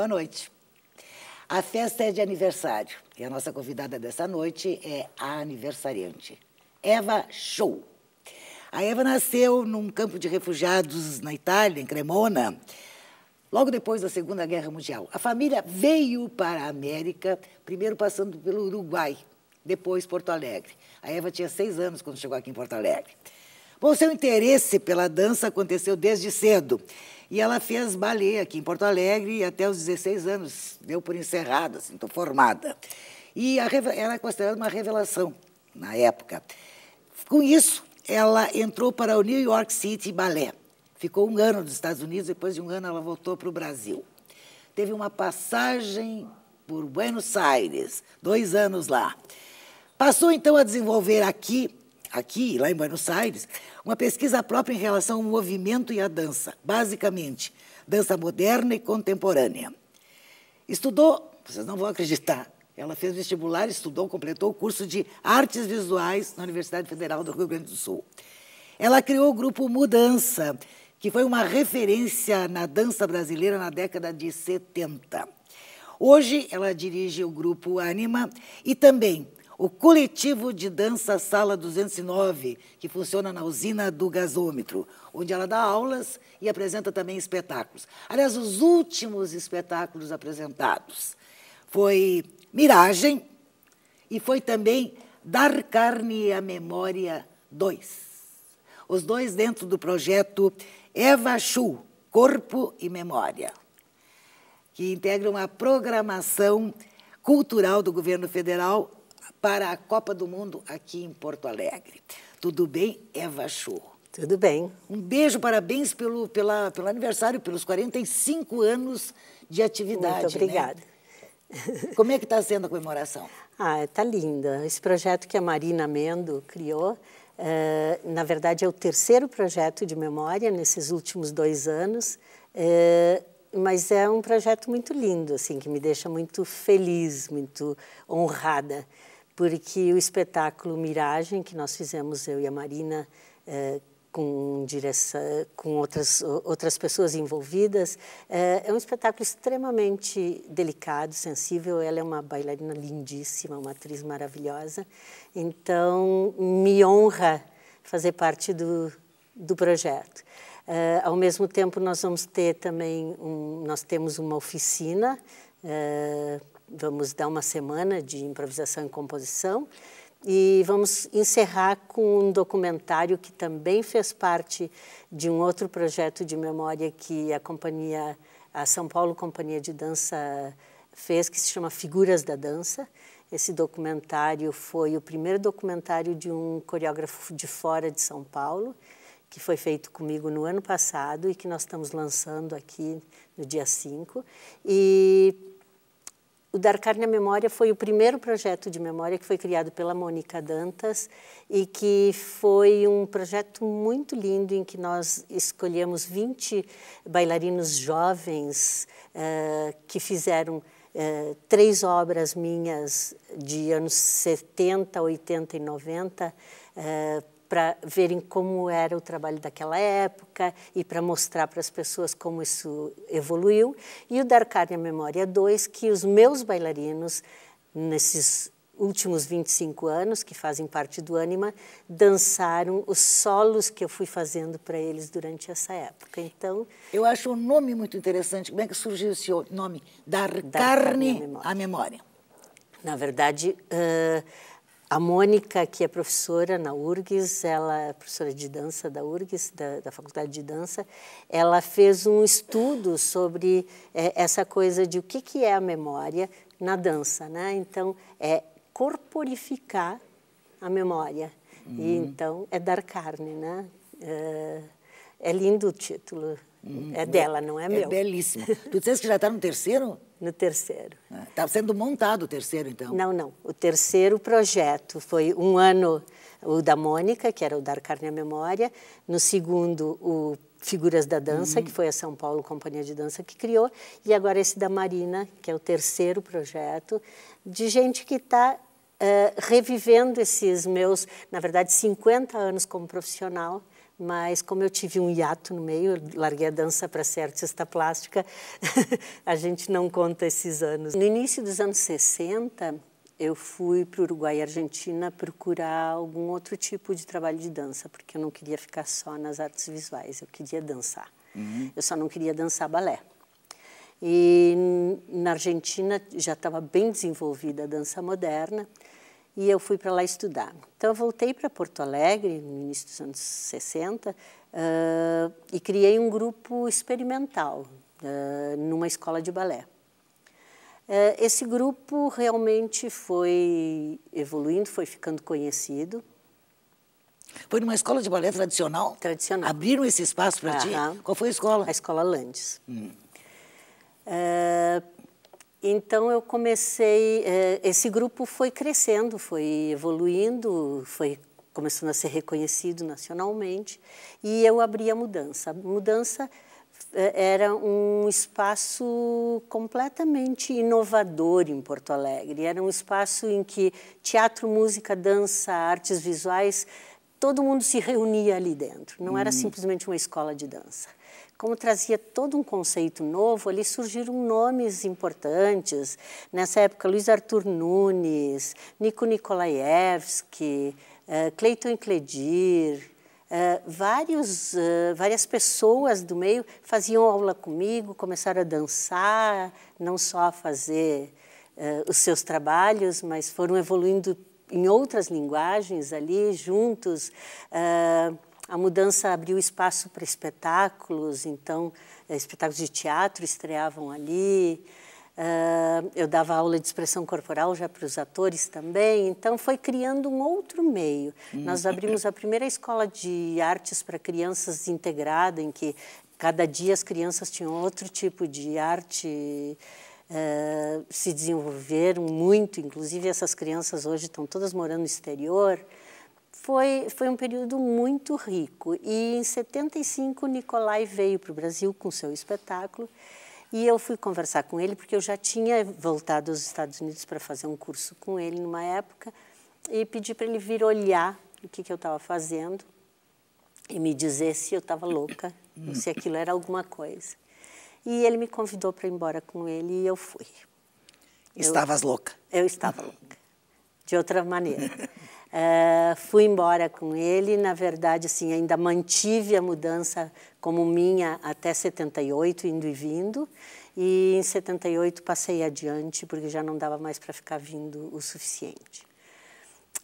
Boa noite. A festa é de aniversário e a nossa convidada dessa noite é a aniversariante, Eva Show. A Eva nasceu num campo de refugiados na Itália, em Cremona, logo depois da Segunda Guerra Mundial. A família veio para a América, primeiro passando pelo Uruguai, depois Porto Alegre. A Eva tinha seis anos quando chegou aqui em Porto Alegre. Bom, seu interesse pela dança aconteceu desde cedo. E ela fez balé aqui em Porto Alegre até os 16 anos. Deu por encerrada, assim, estou formada. E era considerada uma revelação na época. Com isso, ela entrou para o New York City Ballet. Ficou um ano nos Estados Unidos, depois de um ano ela voltou para o Brasil. Teve uma passagem por Buenos Aires, dois anos lá. Passou então a desenvolver aqui aqui, lá em Buenos Aires, uma pesquisa própria em relação ao movimento e à dança, basicamente, dança moderna e contemporânea. Estudou, vocês não vão acreditar, ela fez vestibular, estudou, completou o curso de artes visuais na Universidade Federal do Rio Grande do Sul. Ela criou o grupo Mudança, que foi uma referência na dança brasileira na década de 70. Hoje, ela dirige o grupo Anima e também o coletivo de dança Sala 209, que funciona na usina do gasômetro, onde ela dá aulas e apresenta também espetáculos. Aliás, os últimos espetáculos apresentados foi Miragem e foi também Dar Carne à Memória 2. Os dois dentro do projeto Eva Chu, Corpo e Memória, que integra uma programação cultural do governo federal para a Copa do Mundo aqui em Porto Alegre. Tudo bem, Eva Chu? Tudo bem. Um beijo, parabéns pelo, pela, pelo aniversário, pelos 45 anos de atividade. Muito né? obrigada. Né? Como é que está sendo a comemoração? Ah, está linda. Esse projeto que a Marina Mendo criou, é, na verdade, é o terceiro projeto de memória nesses últimos dois anos, é, mas é um projeto muito lindo, assim, que me deixa muito feliz, muito honrada porque o espetáculo Miragem, que nós fizemos, eu e a Marina, é, com, direção, com outras, outras pessoas envolvidas. É, é, um espetáculo extremamente delicado, sensível. Ela é uma bailarina lindíssima, uma atriz maravilhosa. Então, me honra fazer parte do, do projeto. Eh, ao mesmo tempo, nós vamos ter também um, nós temos uma oficina vamos dar uma semana de improvisação e composição e vamos encerrar com um documentário que também fez parte de um outro projeto de memória que a companhia a São Paulo Companhia de Dança fez que se chama Figuras da Dança. Esse documentário foi o primeiro documentário de um coreógrafo de fora de São Paulo, que foi feito comigo no ano passado e que nós estamos lançando aqui no dia 5. E o Carne à Memória foi o primeiro projeto de memória que foi criado pela Mônica Dantas e que foi um projeto muito lindo em que nós escolhemos 20 bailarinos jovens uh, que fizeram uh, três obras minhas de anos 70, 80 e 90 uh, eh, para verem como era o trabalho daquela época e para mostrar para as pessoas como isso evoluiu. E o Dar Carne à Memória 2, que os meus bailarinos, nesses últimos 25 anos, que fazem parte do Anima, dançaram os solos que eu fui fazendo para eles durante essa época. Então, eu acho o nome muito interessante. Como é que surgiu esse nome? Dar, Dar carne, carne à memória. À memória. Na verdade, uh, a Mônica, que é professora na URGS, ela é professora de dança da URGS, da, da Faculdade de Dança, ela fez um estudo sobre é, essa coisa de o que, que é a memória na dança. Né? Então, é corporificar a memória. Uhum. E, então, é dar carne, né? Eh, é lindo o título. Hum, é dela, não é, é meu. É belíssimo. tu disseste que já está no terceiro? No terceiro. Está ah, sendo montado o terceiro, então? Não, não. O terceiro projeto foi um ano o da Mônica, que era o Dar Carne à Memória. No segundo, o Figuras da Dança, hum. que foi a São Paulo Companhia de Dança que criou. E agora esse da Marina, que é o terceiro projeto, de gente que está eh, revivendo esses meus, na verdade, 50 anos como profissional, mas como eu tive um hiato no meio, larguei a dança para ser artista plástica, a gente não conta esses anos. No início dos anos 60, eu fui para o Uruguai e Argentina procurar algum outro tipo de trabalho de dança, porque eu não queria ficar só nas artes visuais, eu queria dançar. Uhum. Eu só não queria dançar balé. E na Argentina já estava bem desenvolvida a dança moderna e eu fui para lá estudar. Então eu voltei para Porto Alegre no início dos anos 60 uh, e criei um grupo experimental uh, numa escola de balé. Uh, esse grupo realmente foi evoluindo, foi ficando conhecido. Foi numa escola de balé tradicional? Tradicional. Abriram esse espaço para ti? Qual foi a escola? A escola Landes. Hum. Eh, então eu comecei, eh, esse grupo foi crescendo, foi evoluindo, foi começando a ser reconhecido nacionalmente e eu abri a mudança. A mudança eh, era um espaço completamente inovador em Porto Alegre. Era um espaço em que teatro, música, dança, artes visuais, todo mundo se reunia ali dentro. Não hum. era simplesmente uma escola de dança como trazia todo um conceito novo, ali surgiram nomes importantes. Nessa época, Luiz Arthur Nunes, Nico Nikolaevski, uh, Cleiton Cledir, uh, eh, vários, uh, várias pessoas do meio faziam aula comigo, começaram a dançar, não só a fazer os seus trabalhos, mas foram evoluindo em outras linguagens ali juntos. Uh, a mudança abriu espaço para espetáculos, então eh, espetáculos de teatro estreavam ali. Eh, eu dava aula de expressão corporal já para os atores também, então foi criando um outro meio. Hum. Nós abrimos a primeira escola de artes para crianças integrada, em que cada dia as crianças tinham outro tipo de arte. Uh, se desenvolveram muito, inclusive essas crianças hoje estão todas morando no exterior foi, foi um período muito rico. E em 75, Nicolai veio para o Brasil com seu espetáculo e eu fui conversar com ele, porque eu já tinha voltado aos Estados Unidos para fazer um curso com ele numa época, e pedi para ele vir olhar o que, que eu estava fazendo e me dizer se eu estava louca, se aquilo era alguma coisa. E ele me convidou para ir embora com ele e eu fui. Estavas eu, louca? Eu estava louca, de outra maneira. Uh, fui embora com ele, na verdade, assim, ainda mantive a mudança como minha até 78, indo e vindo. E em 78 passei adiante, porque já não dava mais para ficar vindo o suficiente.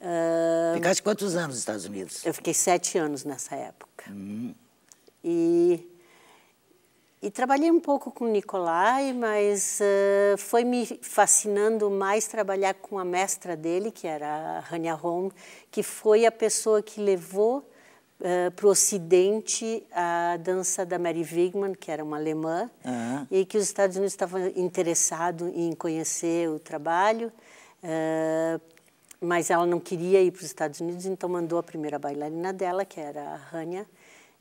Uh, Ficaste quantos anos nos Estados Unidos? Eu fiquei sete anos nessa época. Hum. E e trabalhei um pouco com Nicolai, mas uh, foi me fascinando mais trabalhar com a mestra dele, que era a Hanya Holm, que foi a pessoa que levou uh, eh, para o Ocidente a dança da Mary Wigman, que era uma alemã, uhum. e que os Estados Unidos estavam interessados em conhecer o trabalho. Uh, mas ela não queria ir para os Estados Unidos, então mandou a primeira bailarina dela, que era a Hanya,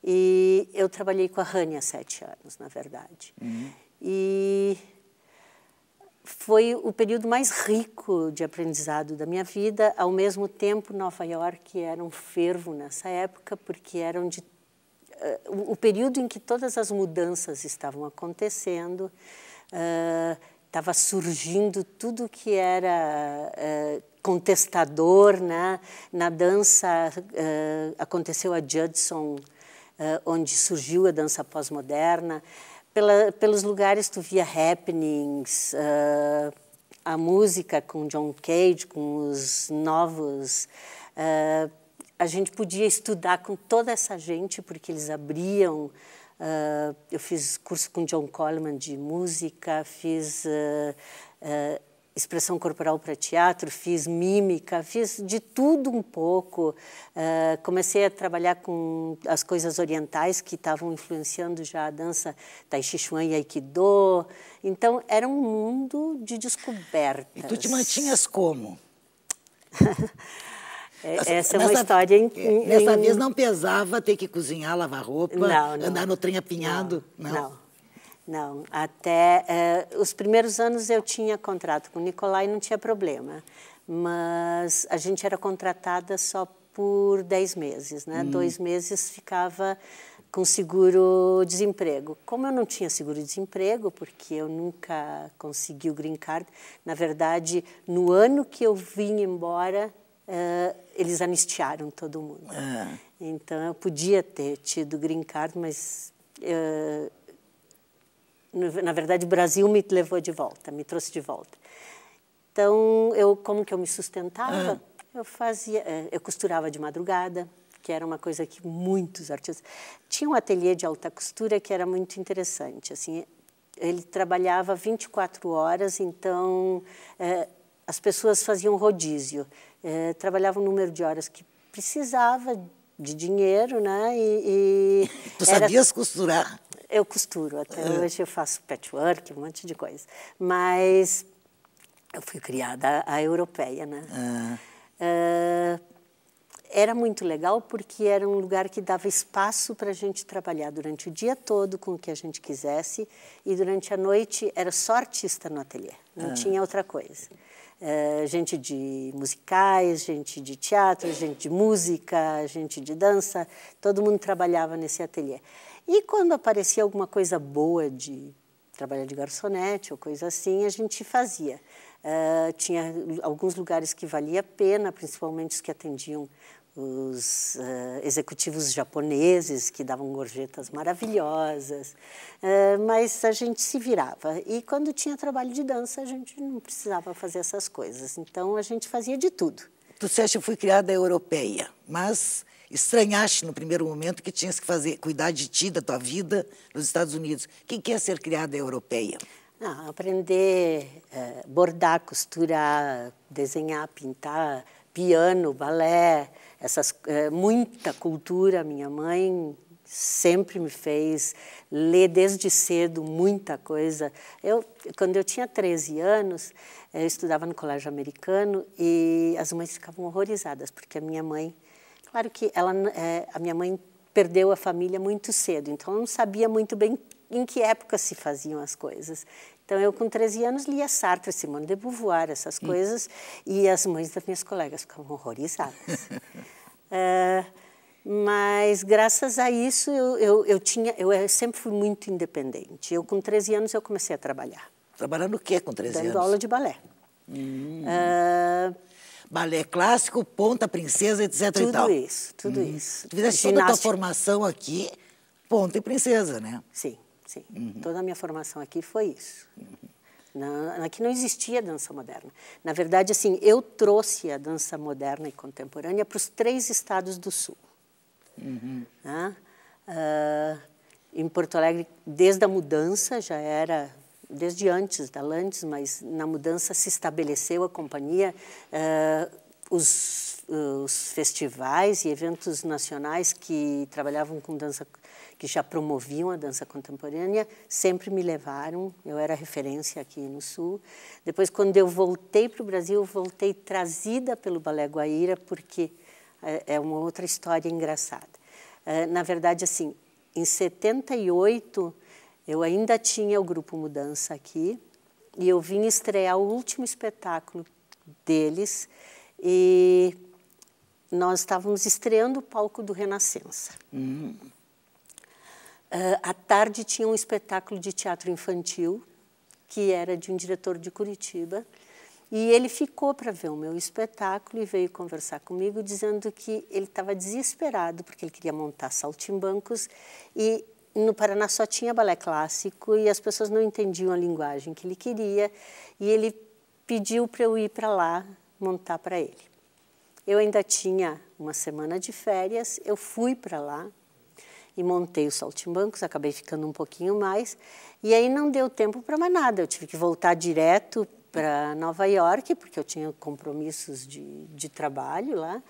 e eu trabalhei com a Rani há sete anos, na verdade. Uhum. E foi o período mais rico de aprendizado da minha vida. Ao mesmo tempo, Nova York era um fervo nessa época, porque era onde, uh, o período em que todas as mudanças estavam acontecendo. Uh, eh, estava surgindo tudo que era uh, contestador, né? Na dança uh, aconteceu a Judson onde surgiu a dança pós-moderna, pelos lugares tu via happenings, uh, a música com John Cage, com os novos. Uh, a gente podia estudar com toda essa gente, porque eles abriam. Uh, eu fiz curso com John Coleman de música, fiz expressão corporal para teatro, fiz mímica, fiz de tudo um pouco. Uh, comecei a trabalhar com as coisas orientais que estavam influenciando já a dança Tai Chi Chuan e Aikido. Então, era um mundo de descobertas. E tu te mantinhas como? É, essa, é uma história. Em, em, dessa em... vez não pesava ter que cozinhar, lavar roupa, não, não, andar no trem apinhado. não. não. não. Não, até eh, os primeiros anos eu tinha contrato com o Nicolai e não tinha problema, mas a gente era contratada só por 10 meses, né? Hum. Dois meses ficava com seguro-desemprego. Como eu não tinha seguro-desemprego, porque eu nunca consegui o green card, na verdade, no ano que eu vim embora, eh, eles anistiaram todo mundo. É. Então, eu podia ter tido green card, mas... Eh, na verdade, o Brasil me levou de volta, me trouxe de volta. Então, eu como que eu me sustentava? Ah. Eu fazia, é, eu costurava de madrugada, que era uma coisa que muitos artistas tinha um ateliê de alta costura que era muito interessante. Assim, ele trabalhava 24 horas, então é, as pessoas faziam rodízio, é, trabalhava trabalhavam o número de horas que precisava de dinheiro, né? E, e tu sabias costurar? Eu costuro, até é. hoje eu faço patchwork, um monte de coisa. Mas eu fui criada a, europeia, né? É. Uh, era muito legal porque era um lugar que dava espaço para a gente trabalhar durante o dia todo com o que a gente quisesse e durante a noite era só artista no ateliê, não é. tinha outra coisa. Ah, gente de musicais, gente de teatro, gente de música, gente de dança, todo mundo trabalhava nesse ateliê. E quando aparecia alguma coisa boa de trabalhar de garçonete ou coisa assim, a gente fazia. Uh, tinha alguns lugares que valia a pena, principalmente os que atendiam os uh, executivos japoneses que davam gorjetas maravilhosas, uh, mas a gente se virava. E quando tinha trabalho de dança, a gente não precisava fazer essas coisas. Então a gente fazia de tudo. Tu disseste que fui criada europeia, mas Estranhaste no primeiro momento que tinhas que fazer, cuidar de ti, da tua vida nos Estados Unidos. O que é ser criada europeia? Ah, aprender eh, bordar, costurar, desenhar, pintar, piano, balé, essas, eh, muita cultura. Minha mãe sempre me fez ler desde cedo muita coisa. Eu, quando eu tinha 13 anos, eh, eu estudava no colégio americano e as mães ficavam horrorizadas, porque a minha mãe Claro que ela, é, a minha mãe perdeu a família muito cedo, então eu não sabia muito bem em que época se faziam as coisas. Então, eu com 13 anos lia Sartre, Simone de Beauvoir, essas hum. coisas, e as mães das minhas colegas ficavam horrorizadas. é, mas, graças a isso, eu, eu, eu tinha, eu, sempre fui muito independente. Eu, com 13 anos, eu comecei a trabalhar. Trabalhando o quê com 13 Dando anos? Dando aula de balé. Hum. É, balé clássico, ponta princesa, etc. Tudo e tal. isso, tudo hum. isso. Tu fizeste Ginástica. toda a tua formação aqui, ponta e princesa, né? Sim, sim. Uhum. Toda a minha formação aqui foi isso. Uhum. Na, aqui não existia dança moderna. Na verdade, assim, eu trouxe a dança moderna e contemporânea para os três estados do Sul. Uhum. Né? Uh, em Porto Alegre, desde a mudança, já era desde antes da Lantes, mas na mudança se estabeleceu a companhia, uh, os, os, festivais e eventos nacionais que trabalhavam com dança, que já promoviam a dança contemporânea, sempre me levaram, eu era referência aqui no Sul. Depois, quando eu voltei para o Brasil, voltei trazida pelo Balé Guaíra, porque eh, é uma outra história engraçada. Eh, na verdade, assim, em 78, eu ainda tinha o grupo Mudança aqui e eu vim estrear o último espetáculo deles e nós estávamos estreando o palco do Renascença. Uhum. à tarde tinha um espetáculo de teatro infantil que era de um diretor de Curitiba e ele ficou para ver o meu espetáculo e veio conversar comigo dizendo que ele estava desesperado porque ele queria montar saltimbancos e no Paraná só tinha balé clássico e as pessoas não entendiam a linguagem que ele queria e ele pediu para eu ir para lá montar para ele. Eu ainda tinha uma semana de férias, eu fui para lá e montei os saltimbancos, acabei ficando um pouquinho mais e aí não deu tempo para mais nada, eu tive que voltar direto para Nova York, porque eu tinha compromissos de, de trabalho lá,